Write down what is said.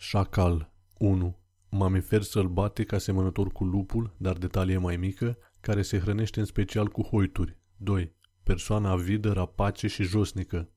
Șacal 1. Mamifer sălbatic asemănător cu lupul, dar detalie mai mică, care se hrănește în special cu hoituri. 2. Persoana avidă, rapace și josnică.